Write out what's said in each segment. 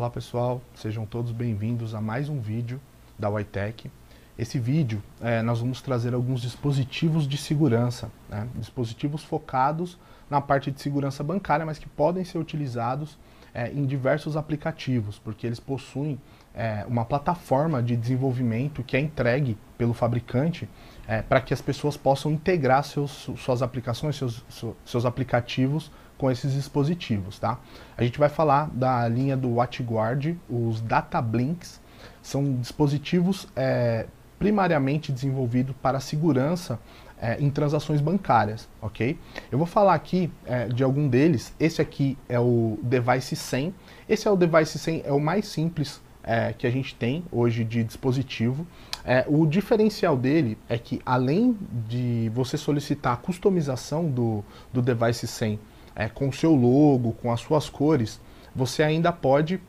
Olá pessoal, sejam todos bem-vindos a mais um vídeo da Whitech. Esse vídeo é, nós vamos trazer alguns dispositivos de segurança, né? dispositivos focados na parte de segurança bancária, mas que podem ser utilizados é, em diversos aplicativos, porque eles possuem é, uma plataforma de desenvolvimento que é entregue pelo fabricante é, para que as pessoas possam integrar seus, suas aplicações, seus, seus aplicativos com esses dispositivos, tá? A gente vai falar da linha do WatchGuard, os DataBlinks são dispositivos é, primariamente desenvolvidos para segurança é, em transações bancárias, ok? Eu vou falar aqui é, de algum deles. Esse aqui é o Device 100. Esse é o Device 100, é o mais simples é, que a gente tem hoje de dispositivo. É, o diferencial dele é que além de você solicitar a customização do, do Device 100 é, com o seu logo, com as suas cores, você ainda pode.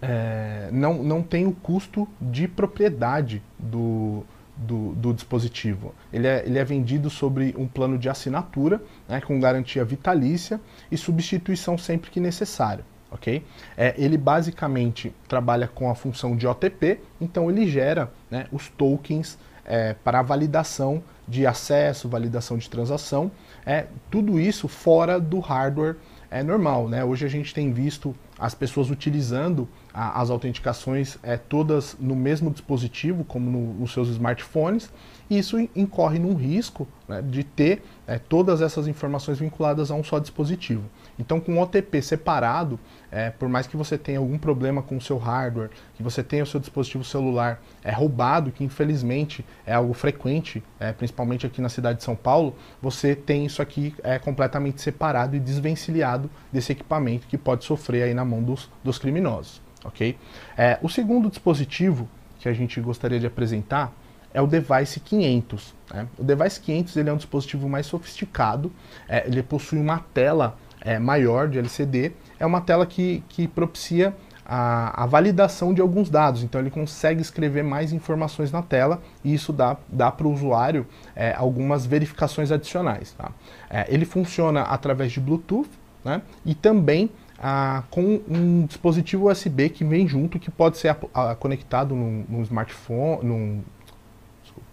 É, não, não tem o custo de propriedade do, do, do, dispositivo. Ele é, ele é vendido sobre um plano de assinatura, né, com garantia vitalícia e substituição sempre que necessário. Okay? É, ele basicamente trabalha com a função de OTP, então ele gera né, os tokens é, para validação de acesso, validação de transação, é tudo isso fora do hardware é normal, né? Hoje a gente tem visto as pessoas utilizando a, as autenticações é, todas no mesmo dispositivo, como no, nos seus smartphones, e isso incorre num risco né, de ter é, todas essas informações vinculadas a um só dispositivo. Então, com o OTP separado, é, por mais que você tenha algum problema com o seu hardware, que você tenha o seu dispositivo celular é, roubado, que infelizmente é algo frequente, é, principalmente aqui na cidade de São Paulo, você tem isso aqui é, completamente separado e desvencilhado desse equipamento que pode sofrer aí na mão dos, dos criminosos, ok? É, o segundo dispositivo que a gente gostaria de apresentar é o Device 500. Né? O Device 500 ele é um dispositivo mais sofisticado, é, ele possui uma tela é, maior de LCD, é uma tela que, que propicia a, a, validação de alguns dados. Então ele consegue escrever mais informações na tela e isso dá, dá para o usuário é, algumas verificações adicionais. Tá? É, ele funciona através de Bluetooth né? e também ah, com um dispositivo USB que vem junto que pode ser a, a, ah, conectado num, num smartphone, num, desculpa,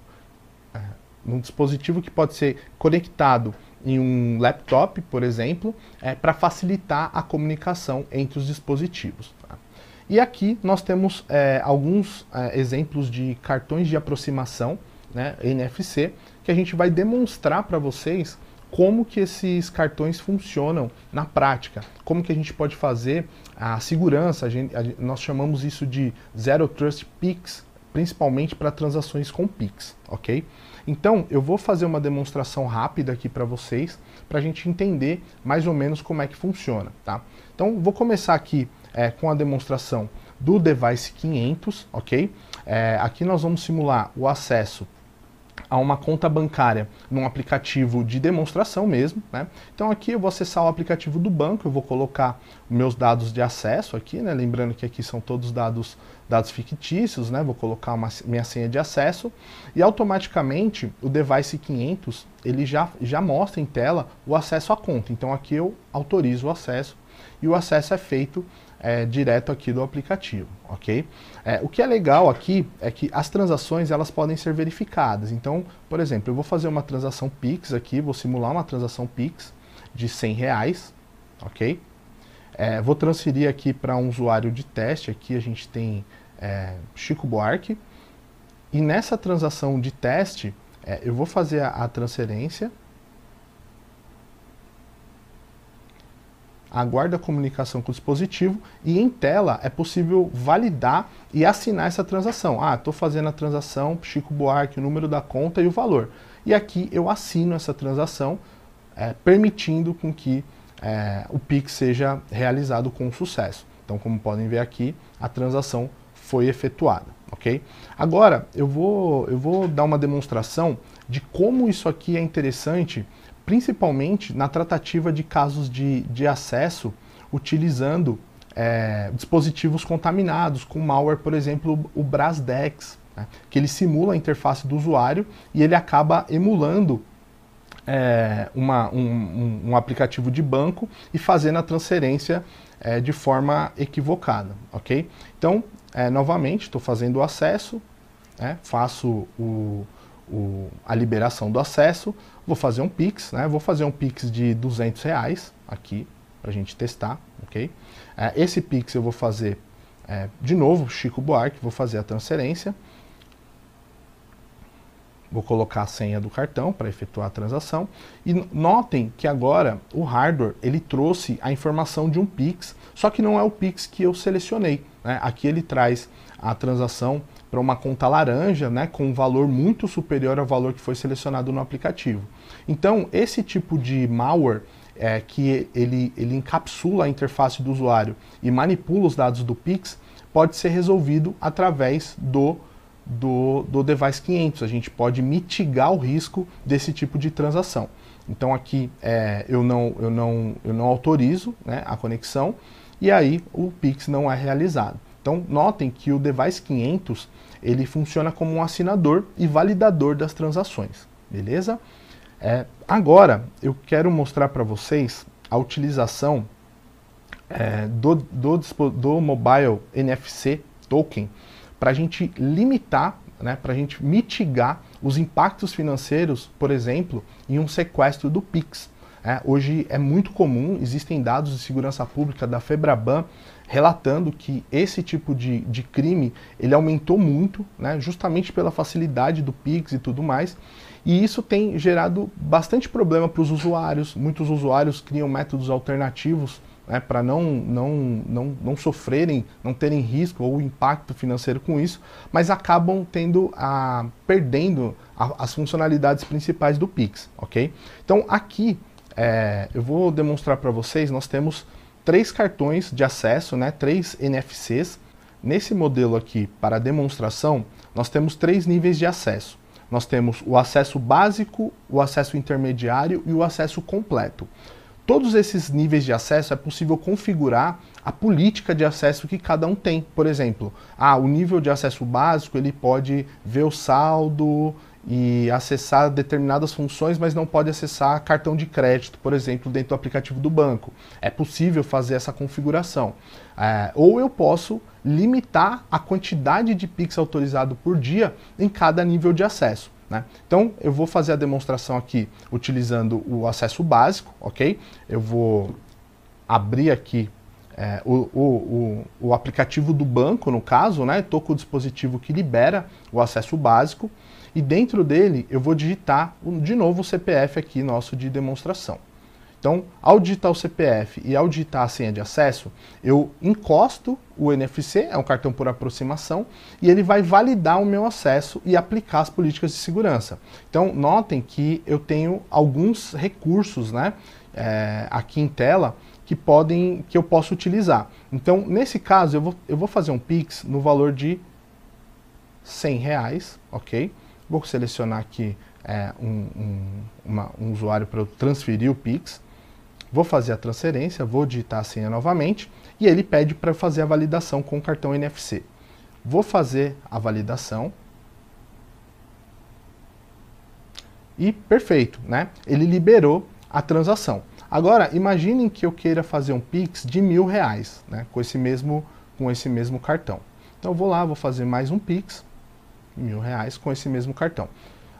é, num dispositivo que pode ser conectado em um laptop, por exemplo, é, para facilitar a comunicação entre os dispositivos. Tá? E aqui nós temos é, alguns é, exemplos de cartões de aproximação, né, NFC, que a gente vai demonstrar para vocês como que esses cartões funcionam na prática, como que a gente pode fazer a segurança, a gente, a, nós chamamos isso de Zero Trust PIX, principalmente para transações com PIX, ok? Então, eu vou fazer uma demonstração rápida aqui para vocês, para a gente entender mais ou menos como é que funciona, tá? Então, vou começar aqui é, com a demonstração do device 500, ok? É, aqui nós vamos simular o acesso a uma conta bancária num aplicativo de demonstração mesmo. Né? Então aqui eu vou acessar o aplicativo do banco, eu vou colocar meus dados de acesso aqui, né? lembrando que aqui são todos dados, dados fictícios, né? vou colocar uma, minha senha de acesso e automaticamente o device 500 ele já, já mostra em tela o acesso à conta. Então aqui eu autorizo o acesso e o acesso é feito é, direto aqui do aplicativo, ok? É, o que é legal aqui é que as transações elas podem ser verificadas. Então, por exemplo, eu vou fazer uma transação Pix aqui, vou simular uma transação Pix de 100 reais, ok? É, vou transferir aqui para um usuário de teste, aqui a gente tem é, Chico Buarque, e nessa transação de teste é, eu vou fazer a, a transferência, aguarda a comunicação com o dispositivo e em tela é possível validar e assinar essa transação. Ah, estou fazendo a transação, Chico Buarque, o número da conta e o valor. E aqui eu assino essa transação, é, permitindo com que é, o PIX seja realizado com sucesso. Então, como podem ver aqui, a transação foi efetuada, ok? Agora, eu vou, eu vou dar uma demonstração de como isso aqui é interessante principalmente na tratativa de casos de, de acesso utilizando é, dispositivos contaminados, com malware, por exemplo, o Brasdex, né, que ele simula a interface do usuário e ele acaba emulando é, uma, um, um, aplicativo de banco e fazendo a transferência é, de forma equivocada, ok? Então, é, novamente, estou fazendo o acesso, né, faço o, o, a liberação do acesso, vou fazer um Pix, né? Vou fazer um Pix de 200 reais aqui para a gente testar, ok? É, esse Pix eu vou fazer é, de novo, Chico Buarque, vou fazer a transferência. Vou colocar a senha do cartão para efetuar a transação. E notem que agora o hardware ele trouxe a informação de um Pix, só que não é o Pix que eu selecionei. Né? Aqui ele traz a transação para uma conta laranja, né, com um valor muito superior ao valor que foi selecionado no aplicativo. Então, esse tipo de malware é, que ele, ele encapsula a interface do usuário e manipula os dados do Pix pode ser resolvido através do, do, do Device 500. A gente pode mitigar o risco desse tipo de transação. Então, aqui é, eu, não, eu, não, eu não autorizo né, a conexão e aí o Pix não é realizado. Então notem que o device 500 ele funciona como um assinador e validador das transações, beleza? É, agora eu quero mostrar para vocês a utilização é, do, do, do mobile NFC token para a gente limitar, né, para a gente mitigar os impactos financeiros, por exemplo, em um sequestro do Pix. É, hoje é muito comum, existem dados de segurança pública da Febraban relatando que esse tipo de, de crime ele aumentou muito, né, justamente pela facilidade do Pix e tudo mais. E isso tem gerado bastante problema para os usuários. Muitos usuários criam métodos alternativos né, para não, não, não, não sofrerem, não terem risco ou impacto financeiro com isso, mas acabam tendo a perdendo a, as funcionalidades principais do Pix, ok? Então aqui é, eu vou demonstrar para vocês, nós temos três cartões de acesso, né, três NFCs. Nesse modelo aqui, para demonstração, nós temos três níveis de acesso. Nós temos o acesso básico, o acesso intermediário e o acesso completo. Todos esses níveis de acesso é possível configurar a política de acesso que cada um tem. Por exemplo, ah, o nível de acesso básico ele pode ver o saldo, e acessar determinadas funções, mas não pode acessar cartão de crédito, por exemplo, dentro do aplicativo do banco. É possível fazer essa configuração. É, ou eu posso limitar a quantidade de Pix autorizado por dia em cada nível de acesso. Né? Então, eu vou fazer a demonstração aqui utilizando o acesso básico, ok? Eu vou abrir aqui é, o, o, o, o aplicativo do banco, no caso, né? Estou com o dispositivo que libera o acesso básico. E dentro dele eu vou digitar de novo o CPF aqui nosso de demonstração. Então, ao digitar o CPF e ao digitar a senha de acesso, eu encosto o NFC, é um cartão por aproximação, e ele vai validar o meu acesso e aplicar as políticas de segurança. Então, notem que eu tenho alguns recursos né, é, aqui em tela que podem que eu posso utilizar. Então, nesse caso, eu vou, eu vou fazer um Pix no valor de 100 reais, ok? Vou selecionar aqui é, um, um, uma, um usuário para eu transferir o Pix. Vou fazer a transferência, vou digitar a senha novamente e ele pede para fazer a validação com o cartão NFC. Vou fazer a validação. E perfeito, né? Ele liberou a transação. Agora, imaginem que eu queira fazer um Pix de mil reais, né? Com esse mesmo, com esse mesmo cartão. Então, vou lá, vou fazer mais um Pix mil reais com esse mesmo cartão.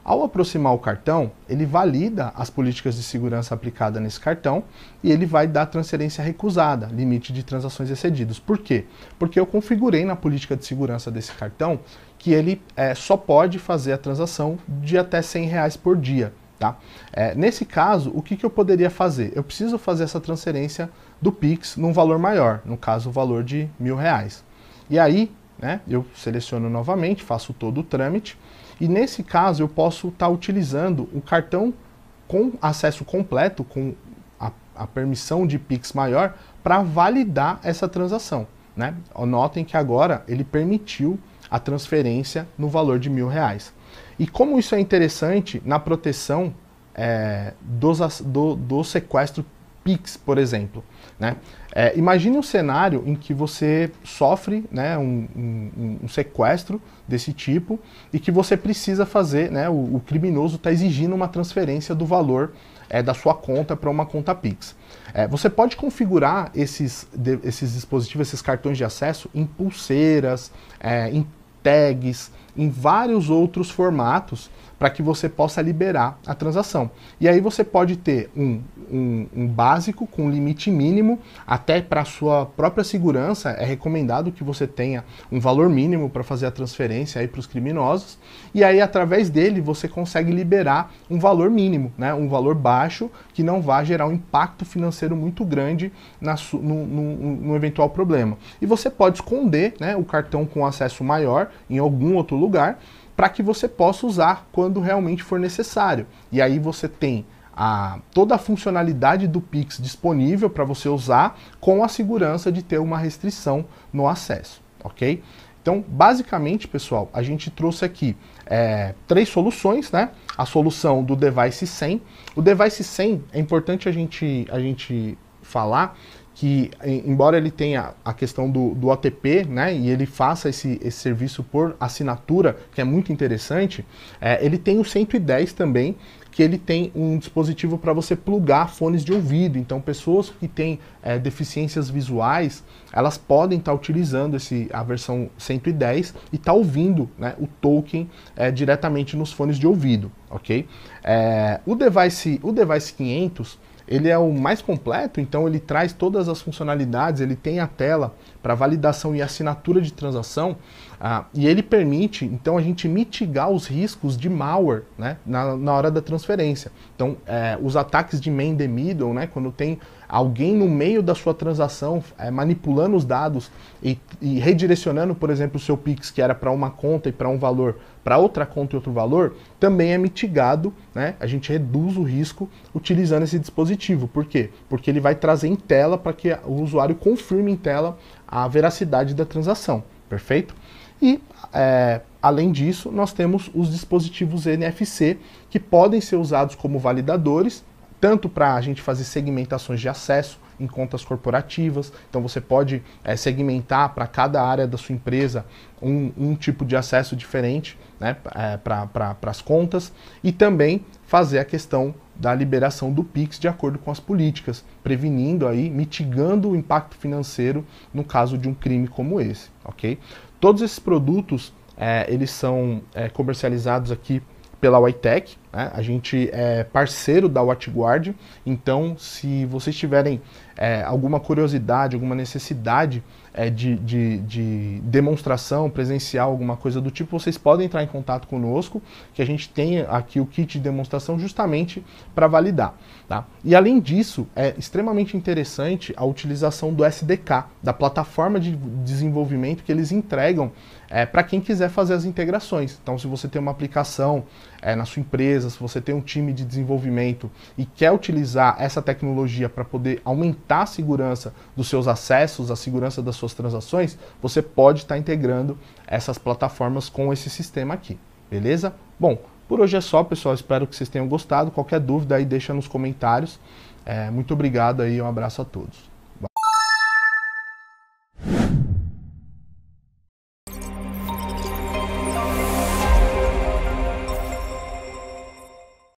Ao aproximar o cartão, ele valida as políticas de segurança aplicadas nesse cartão e ele vai dar transferência recusada, limite de transações excedidos. Por quê? Porque eu configurei na política de segurança desse cartão que ele é, só pode fazer a transação de até 100 reais por dia. Tá? É, nesse caso, o que, que eu poderia fazer? Eu preciso fazer essa transferência do Pix num valor maior, no caso o valor de mil reais. E aí, né? Eu seleciono novamente, faço todo o trâmite e nesse caso eu posso estar tá utilizando o cartão com acesso completo, com a, a permissão de Pix maior, para validar essa transação. Né? Notem que agora ele permitiu a transferência no valor de mil reais. E como isso é interessante na proteção é, dos, do, do sequestro Pix, por exemplo. Né? É, imagine um cenário em que você sofre né, um, um, um, sequestro desse tipo e que você precisa fazer, né, o, o criminoso está exigindo uma transferência do valor é, da sua conta para uma conta Pix. É, você pode configurar esses, de, esses dispositivos, esses cartões de acesso em pulseiras, é, em tags, em vários outros formatos para que você possa liberar a transação. E aí você pode ter um, um, um básico com limite mínimo, até para sua própria segurança é recomendado que você tenha um valor mínimo para fazer a transferência para os criminosos. E aí através dele você consegue liberar um valor mínimo, né? um valor baixo que não vá gerar um impacto financeiro muito grande na, no, no, no eventual problema. E você pode esconder né, o cartão com acesso maior em algum outro lugar para que você possa usar quando realmente for necessário. E aí você tem a, toda a funcionalidade do Pix disponível para você usar com a segurança de ter uma restrição no acesso, ok? Então, basicamente, pessoal, a gente trouxe aqui é, três soluções, né? A solução do device 100. O device 100 é importante a gente, a gente falar que, embora ele tenha a questão do, do OTP, né, e ele faça esse, esse serviço por assinatura, que é muito interessante, é, ele tem o 110 também, que ele tem um dispositivo para você plugar fones de ouvido. Então, pessoas que têm é, deficiências visuais, elas podem estar tá utilizando esse, a versão 110 e estar tá ouvindo né, o token é, diretamente nos fones de ouvido, ok? É, o, device, o device 500 ele é o mais completo, então ele traz todas as funcionalidades, ele tem a tela para validação e assinatura de transação, ah, e ele permite, então, a gente mitigar os riscos de malware né, na, na hora da transferência. Então, é, os ataques de man the middle, né, quando tem alguém no meio da sua transação é, manipulando os dados e, e, redirecionando, por exemplo, o seu Pix, que era para uma conta e para um valor, para outra conta e outro valor, também é mitigado, né? A gente reduz o risco utilizando esse dispositivo. Por quê? Porque ele vai trazer em tela para que o usuário confirme em tela a veracidade da transação, perfeito? E é, além disso, nós temos os dispositivos NFC que podem ser usados como validadores, tanto para a gente fazer segmentações de acesso em contas corporativas. Então você pode é, segmentar para cada área da sua empresa um, um tipo de acesso diferente né, é, para pra, eh, as contas e também fazer a questão da liberação do PIX de acordo com as políticas, prevenindo aí, mitigando o impacto financeiro no caso de um crime como esse, ok? Todos esses produtos, é, eles são comercializados aqui pela Whitech, né? a gente é parceiro da WatchGuard, então se vocês tiverem é, alguma curiosidade, alguma necessidade é, de, de, de, demonstração presencial, alguma coisa do tipo, vocês podem entrar em contato conosco, que a gente tem aqui o kit de demonstração justamente para validar. Tá? E além disso, é extremamente interessante a utilização do SDK, da plataforma de desenvolvimento que eles entregam é, para quem quiser fazer as integrações. Então, se você tem uma aplicação é, na sua empresa, se você tem um time de desenvolvimento e quer utilizar essa tecnologia para poder aumentar a segurança dos seus acessos, a segurança das suas transações, você pode estar tá integrando essas plataformas com esse sistema aqui. Beleza? Bom, por hoje é só, pessoal. Espero que vocês tenham gostado. Qualquer dúvida aí deixa nos comentários. É, muito obrigado aí, um abraço a todos.